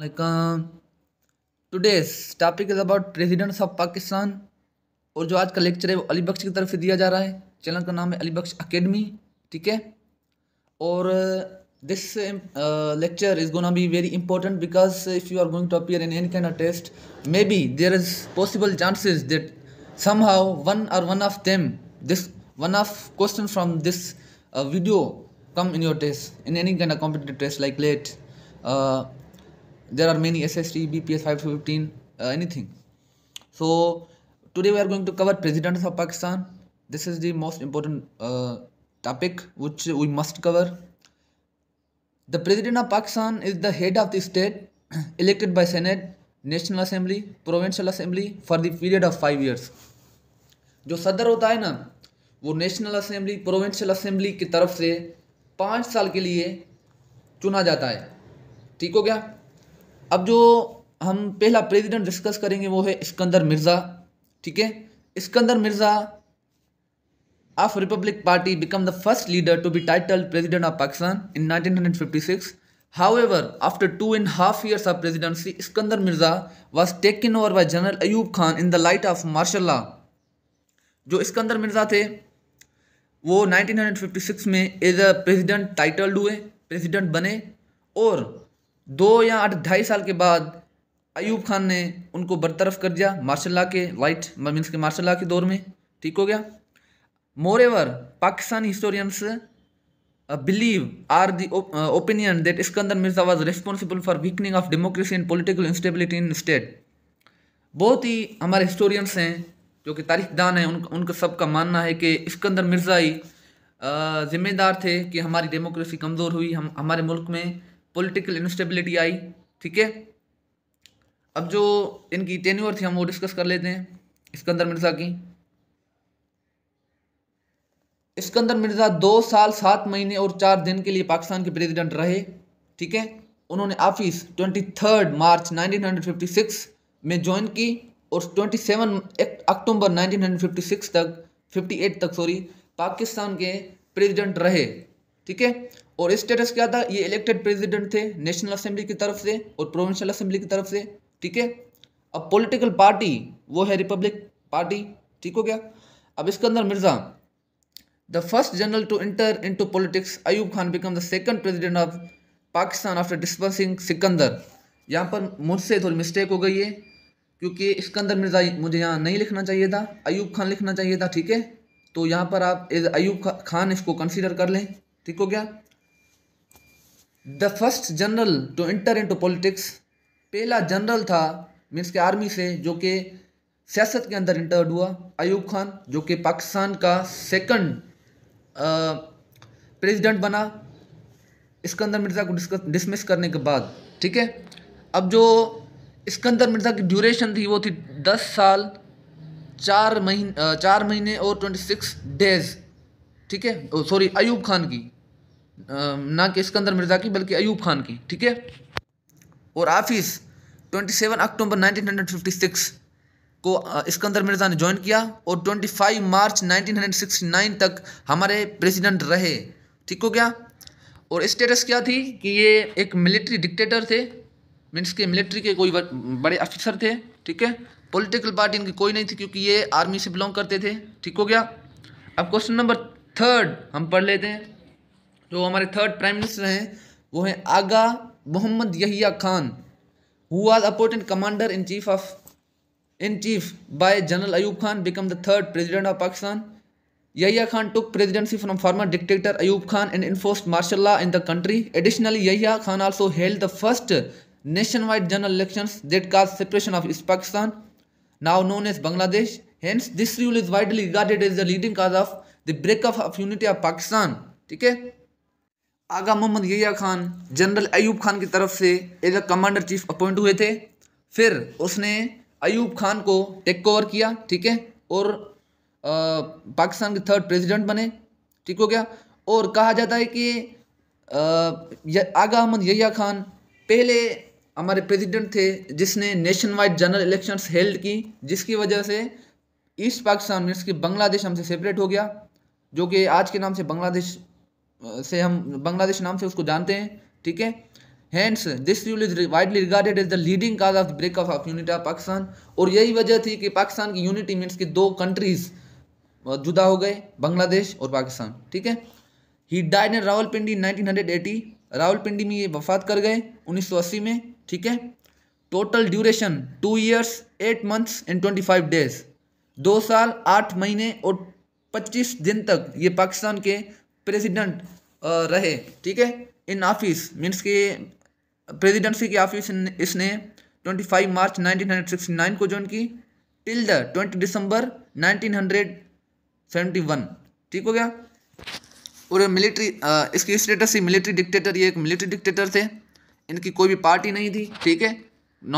वालेकुम today's topic is about presidents of Pakistan और जो आज का लेक्चर है वो अली बख्श की तरफ से दिया जा रहा है चैनल का नाम है अली बख्श अकेडमी ठीक है और this lecture is gonna be very important because if you are going to appear in any kind of test maybe there is possible chances that somehow one or one of them this one of question from this video come in your test in any kind of competitive test like let there are many S S T B P S five fifteen anything so today we are going to cover presidents of Pakistan this is the most important topic which we must cover the president of Pakistan is the head of the state elected by senate national assembly provincial assembly for the period of five years जो सदर होता है ना वो national assembly provincial assembly की तरफ से पाँच साल के लिए चुना जाता है ठीक हो गया अब जो हम पहला प्रेसिडेंट डिस्कस करेंगे वो है इस्कंदर मिर्ज़ा ठीक है Iskander Mirza of republic party become the first leader to be title president of Pakistan in 1956 However, after two and a half years of presidency, Iskandar Mirza was taken over by General Ayub Khan in the light of martial जो इस्कंदर मिर्ज़ा थे वो 1956 में as a president titled हुए president बने और दो या आठ ढाई साल के बाद अयूब खान ने उनको बरतरफ कर दिया मार्शल ला के वाइट मीन्स के मार्शल ला के दौर में ठीक हो गया moreover Pakistani historians believe are the opinion that Iskander Mirza was responsible for weakening of democracy and political instability in state बहुत ही हमारे हिस्टोरियंस हैं जो कि तारीखदान हैं उन उनका सबका मानना है कि इस्कंदर मिर्ज़ा ही uh, ज़िम्मेदार थे कि हमारी डेमोक्रेसी कमज़ोर हुई हम हमारे मुल्क में पॉलिटिकल इनस्टेबिलिटी आई ठीक है अब जो इनकी टेन्यूअर थी हम वो डिस्कस कर लेते हैं इसकंदर मिर्ज़ा की इसकंदर मिर्ज़ा दो साल सात महीने और चार दिन के लिए पाकिस्तान के प्रेसिडेंट रहे ठीक है उन्होंने office twenty third March six में ज्वाइन की और 27 अक्टूबर 1956 तक 58 तक सॉरी पाकिस्तान के प्रेसिडेंट रहे ठीक है और स्टेटस क्या था ये इलेक्टेड प्रेसिडेंट थे नेशनल असेंबली की तरफ से और प्रोविंशियल असेंबली की तरफ से ठीक है अब पॉलिटिकल पार्टी वो है रिपब्लिक पार्टी ठीक हो गया अब इसके अंदर Mirza the first general to enter in to politics Ayub Khan become the second president of Pakistan after dispersing Sikandar यहाँ पर मुझसे थोड़ी मिस्टेक हो गई है क्योंकि इसके मिर्ज़ा मुझे यहाँ नहीं लिखना चाहिए था अयूब खान लिखना चाहिए था ठीक है तो यहाँ पर आप एज अयूब खान इसको कंसिडर कर लें ठीक हो गया the first general to enter to politics पहला जनरल था मीन्स के आर्मी से जो कि सियासत के अंदर इंटर हुआ अयूब खान जो कि पाकिस्तान का सेकंड प्रेसिडेंट बना इसकंदर मिर्ज़ा को डिसमिस करने के बाद ठीक है अब जो इसकंदर मिर्ज़ा की ड्यूरेशन थी वो थी दस साल चार महीने चार महीने और ट्वेंटी सिक्स डेज ठीक है सॉरी अयूब खान की ना कि इसकंदर मिर्ज़ा की बल्कि अयूब खान की ठीक है और आफिस 27 अक्टूबर 1956 को इसकंदर मिर्ज़ा ने ज्वाइन किया और 25 मार्च 1969 तक हमारे प्रेसिडेंट रहे ठीक हो गया और स्टेटस क्या थी कि ये एक मिलिट्री डिक्टेटर थे मीन्स के मिलिट्री के कोई बड़े अफसर थे ठीक है पॉलिटिकल पार्टी इनकी कोई नहीं थी क्योंकि ये आर्मी से बिलोंग करते थे ठीक हो गया अब क्वेश्चन नंबर थर्ड हम पढ़ लेते हैं जो हमारे थर्ड प्राइम मिनिस्टर हैं वो हैं आगा मोहम्मद यहिया खान हु आज important commander in chief of in chief by general Ayub Khan become the third president of Pakistan Yahya Khan took presidency from former dictator Ayub Khan and enforce martial law in the country additionally Yahya Khan also held the first nation wide general election that cause separation of East Pakistan now known as Bangladesh hence this rule is widely regarded as the leading cause of the breakup of unity of Pakistan ठीक है आगा मोहम्मद यया Khan general Ayub Khan की तरफ से as a commander chief appoint हुए थे फिर उसने अयूब खान को टेक ओवर किया ठीक है और आ, पाकिस्तान के थर्ड प्रेसिडेंट बने ठीक हो गया और कहा जाता है कि आगा अहमद यया खान पहले हमारे प्रेसिडेंट थे जिसने nation wide general elections held की जिसकी वजह से ईस्ट पाकिस्तान मीन्स कि बांग्लादेश हमसे सेपरेट हो गया जो कि आज के नाम से बांग्लादेश से हम बांग्लादेश नाम से उसको जानते हैं ठीक है hence this rule is widely regarded as the leading cause of break of unity of Pakistan और यही वजह थी कि पाकिस्तान की यूनिटी मीन्स की दो कंट्रीज जुदा हो गए बांग्लादेश और पाकिस्तान ठीक है he died in eighty Rawalpindi में ये वफात कर गए उन्नीस सौ अस्सी में ठीक है total duration two years eight months and twenty five days दो साल आठ महीने और पच्चीस दिन तक ये पाकिस्तान के प्रेसिडेंट uh, रहे ठीक है इन ऑफिस मीन्स के प्रेसिडेंसी की ऑफिस इसने 25 मार्च 1969 को ज्वाइन की टिल द 20 दिसंबर 1971 ठीक हो गया और मिलिट्री uh, इसकी स्टेटस ही मिलिट्री डिक्टेटर ये एक मिलिट्री डिक्टेटर थे इनकी कोई भी पार्टी नहीं थी ठीक है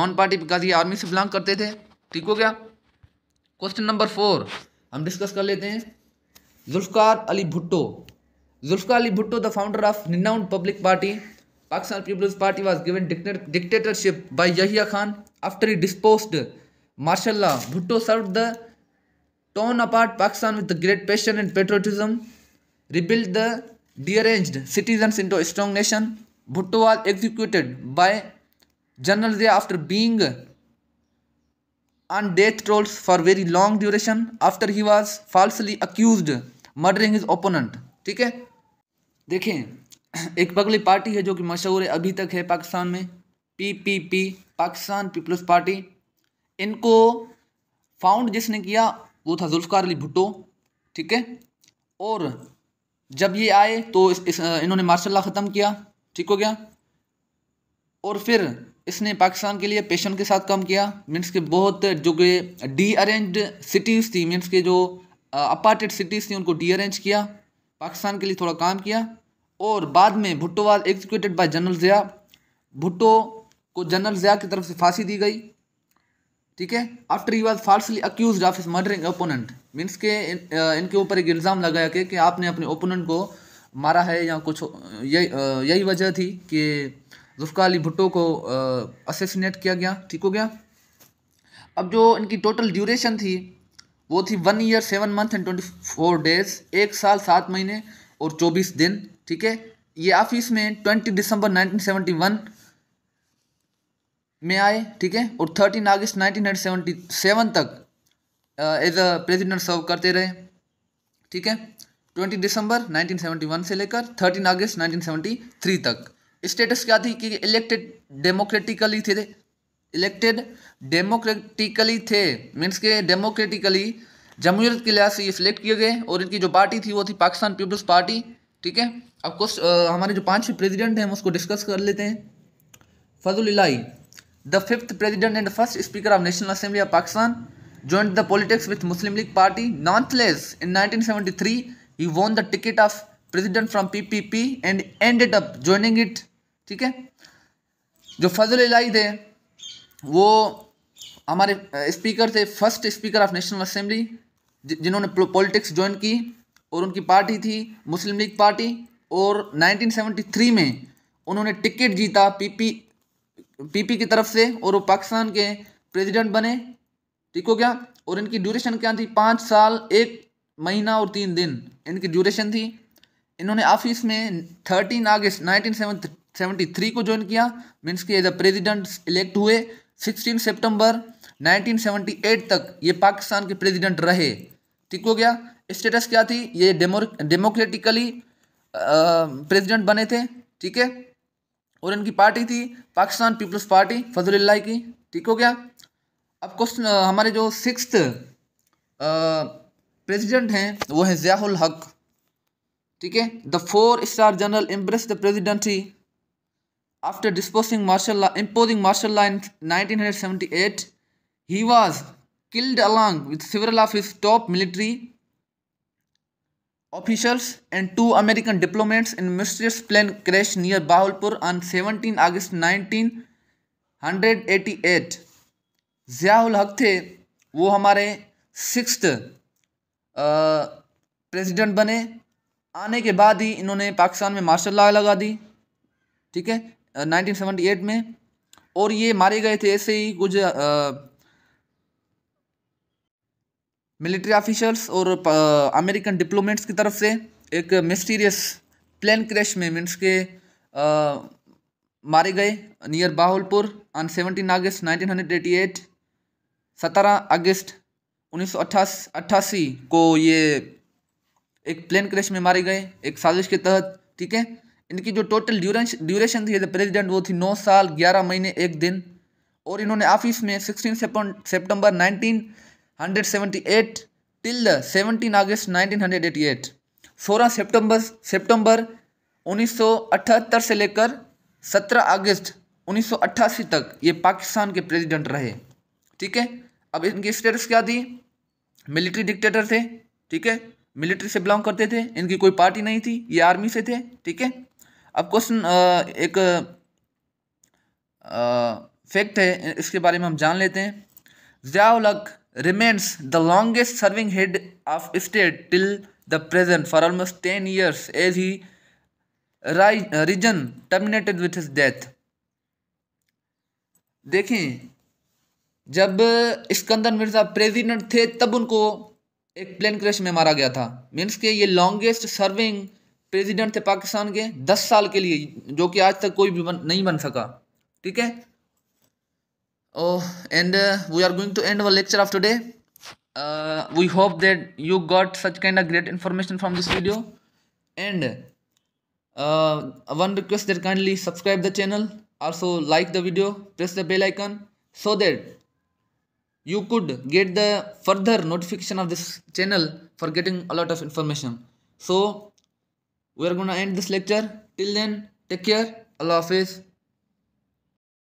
नॉन पार्टी बिकॉज ये आर्मी से बिलोंग करते थे ठीक हो गया क्वेश्चन नंबर फोर हम डिस्कस कर लेते हैं Zulfikar Ali Bhutto Zulfikar Bhutto, the founder of renowned Public Party, Pakistan People's Party, was given dictatorship by Yahya Khan after he disposed martial law. Bhutto served the torn apart Pakistan with great passion and patriotism, rebuilt the deranged citizens into a strong nation. Bhutto was executed by General Zia after being on death rolls for very long duration after he was falsely accused murdering his opponent ठीक है देखें एक पगली party है जो कि मशहूर है अभी तक है पाकिस्तान में P P P Pakistan Peoples Party इनको फाउंड जिसने किया वो था जुल्फ़ार अली भुट्टो ठीक है और जब ये आए तो इस, इस इन्होंने मार्शल ख़त्म किया ठीक हो गया और फिर इसने पाकिस्तान के लिए पेशन के साथ काम किया मीन्स के बहुत जो कि डी अरेंज सिटीज़ थी मीन्स के जो अपार्टेड सिटीज़ थी उनको डी अरेंज किया पाकिस्तान के लिए थोड़ा काम किया और बाद में Bhutto was executed by general Zia Bhutto को जनरल ज़िया की तरफ से फांसी दी गई ठीक है after he was falsely accuse of is murdering opponent means के इन, इनके ऊपर एक इल्ज़ाम लगाया कि, आपने अपने ओपोनेंट को मारा है या कुछ यही यही वजह थी कि जुफ्का अली भुट्टो को असेसिनेट किया गया ठीक हो गया अब जो इनकी टोटल ड्यूरेशन थी वो थी one year seven month and twenty four days एक साल सात महीने और चौबीस दिन ठीक है ये ऑफिस में ट्वेंटी दिसंबर 1971 में आए ठीक है और थर्टीन अगस्त 1977 तक एज अ प्रेजिडेंट सर्व करते रहे ठीक है ट्वेंटी दिसंबर 1971 से लेकर थर्टीन अगस्त 1973 तक स्टेटस क्या थी कि इलेक्टेड डेमोक्रेटिकली थे इलेक्टेड डेमोक्रेटिकली थे मीन्स के डेमोक्रेटिकली जमहूरियत के लिहाज से ये सिलेक्ट किए गए और इनकी जो पार्टी थी वो थी पाकिस्तान पीपल्स पार्टी ठीक है अब क्वेश्चन uh, हमारे जो पांचवी प्रेसिडेंट हैं उसको डिस्कस कर लेते हैं Fazal Elahi the fifth president and first speaker of National Assembly of Pakistan joined the politics with Muslim League Party. Nonetheless, in 1973, he won the ticket of president P P and end up joining it ठीक है जो फजल इलाई थे वो हमारे speaker uh, थे first speaker of National Assembly जिन्होंने politics join की और उनकी पार्टी थी मुस्लिम लीग पार्टी और 1973 में उन्होंने टिकट जीता पीपी पीपी की तरफ से और वो पाकिस्तान के प्रेसिडेंट बने ठीक हो गया और इनकी ड्यूरेशन क्या थी पाँच साल एक महीना और तीन दिन इनकी ड्यूरेशन थी इन्होंने ऑफिस में thirteen August nineteen seventy three को ज्वाइन किया मीन्स कि एज अ प्रेजिडेंट इलेक्ट हुए सिक्सटीन सितंबर 1978 तक ये पाकिस्तान के प्रेसिडेंट रहे ठीक हो गया स्टेटस क्या थी ये डेमोक्रेटिकली प्रेसिडेंट बने थे ठीक है और इनकी पार्टी थी पाकिस्तान पीपल्स पार्टी फजलुल्लाह की ठीक हो गया अब क्वेश्चन हमारे जो सिक्स प्रेसिडेंट हैं वो हैं ज़ियाल हक ठीक है the four star general impress the presidency after disposing martial law imposing martial law in nineteen hundred seventy eight he was killed along with several of his top military officials and two American diplomats in mysterious plane crash near Bahawalpur on 17 August 1988. Ziaul Haq थे वो हमारे six president बने आने के बाद ही इन्होंने पाकिस्तान में martial law लगा दी ठीक है 1978 में और ये मारे गए थे ऐसे ही कुछ आ, मिलिट्री ऑफिशर्स और अमेरिकन डिप्लोमेट्स की तरफ से एक मिस्टीरियस प्लेन क्रैश में मीन्स के आ, मारे गए near Bahawalpur on seventeen August hundred eighty eight सतारह अगस्त उन्नीस अट्ठासी को ये एक प्लेन क्रैश में मारे गए एक साजिश के तहत ठीक है इनकी जो टोटल ड्यूरेशन थी एज प्रेजिडेंट वो थी नौ साल ग्यारह महीने एक दिन और इन्होंने ऑफिस में sixteen September nineteen 178 till the 17 अगस्त 1988 16 सितंबर सितंबर 1978 से लेकर 17 अगस्त 1988 तक ये पाकिस्तान के प्रेसिडेंट रहे ठीक है अब इनकी स्टेटस क्या थी मिलिट्री डिक्टेटर थे ठीक है मिलिट्री से बिलोंग करते थे इनकी कोई पार्टी नहीं थी ये आर्मी से थे ठीक है अब क्वेश्चन एक फैक्ट है इसके बारे में हम जान लेते हैं जयाउल remains the longest serving head of state till the present for almost 10 years as he region terminated with his death देखें जब स्कंदन मिर्ज़ा प्रेसिडेंट थे तब उनको एक प्लेन क्रैश में मारा गया था मीन्स के ये लॉन्गेस्ट सर्विंग प्रेसिडेंट थे पाकिस्तान के दस साल के लिए जो कि आज तक कोई भी बन, नहीं बन सका ठीक है oh and uh, we are going to end our lecture of today uh, we hope that you got such kind of great information from this video and uh, one request that kindly subscribe the channel also like the video press the bell icon so that you could get the further notification of this channel for getting a lot of information so we are going to end this lecture till then take care allah hafiz